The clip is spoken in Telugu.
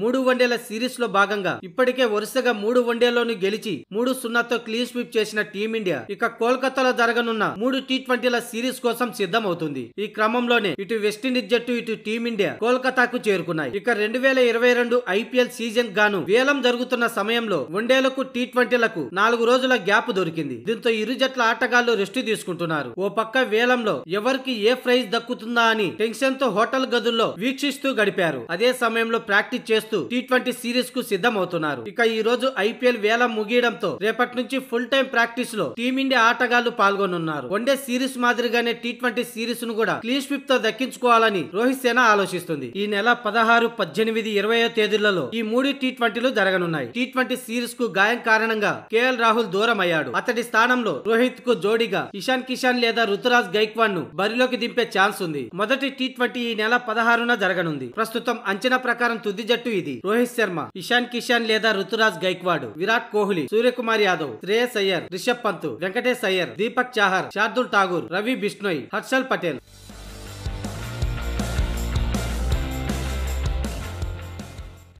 మూడు వన్డేల సిరీస్ లో భాగంగా ఇప్పటికే వరుసగా మూడు వన్డేలోను గెలిచి మూడు సున్నాతో క్లీన్ స్వీప్ చేసిన టీమిండియా ఇక కోల్కతాలో జరగనున్న మూడు టీ ట్వంటీల సిరీస్ కోసం సిద్ధమవుతుంది ఈ క్రమంలోనే ఇటు వెస్టిండీస్ జట్టు ఇటు టీమిండియా కోల్కతాకు చేరుకున్నాయి ఇక రెండు వేల ఇరవై రెండు ఐపీఎల్ సీజన్ గాను వేలం జరుగుతున్న సమయంలో వన్డేలకు టీ ట్వంటీలకు నాలుగు రోజుల గ్యాప్ దొరికింది దీంతో ఇరు జట్ల ఆటగాళ్లు రెస్ట్ తీసుకుంటున్నారు ఓ పక్క వేలంలో ఎవరికి ఏ ప్రైజ్ దక్కుతుందా అని టెన్షన్ తో హోటల్ గదుల్లో వీక్షిస్తూ గడిపారు అదే సమయంలో ప్రాక్టీస్ చేస్తూ టీ ట్వంటీ సిరీస్ కు సిద్ధమవుతున్నారు ఇక ఈ రోజు ఐపీఎల్ వేల ముగియడంతో రేపటి నుంచి ఫుల్ టైం ప్రాక్టీస్ లో టీమిండియా ఆటగాళ్లు పాల్గొనున్నారు వన్డే సిరీస్ మాదిరిగానే టీ ట్వంటీ సిరీస్ ను కూడా క్లీన్ స్విప్ తో దక్కించుకోవాలని రోహిత్ సేన ఆలోచిస్తుంది ఈ నెల పదహారు పద్దెనిమిది ఇరవై తేదీలలో ఈ మూడు టీ ట్వంటీలు జరగనున్నాయి టీ ట్వంటీ సిరీస్ కు గాయం కారణంగా కేఎల్ రాహుల్ దూరం అయ్యాడు అతడి స్థానంలో రోహిత్ కు జోడిగా ఇషాన్ కిషాన్ లేదా రుతురాజ్ గైక్వాడ్ ను బరిలోకి దింపే ఛాన్స్ ఉంది మొదటి టీ ట్వంటీ ఈ నెల పదహారున జరగనుంది ప్రస్తుతం అంచనా ప్రకారం తుది జట్టు జట్టు ఇది రోహిత్ శర్మ ఇషాన్ కిషాన్ లేదా రుతురాజ్ గైక్వాడ్ విరాట్ కోహ్లీ సూర్యకుమార్ యాదవ్ శ్రేయస్ అయ్యర్ రిషబ్ పంత్ వెంకటేష్ అయ్యర్ దీపక్ చాహర్ శార్దుల్ ఠాగూర్ రవి బిష్ణోయ్ హర్షల్ పటేల్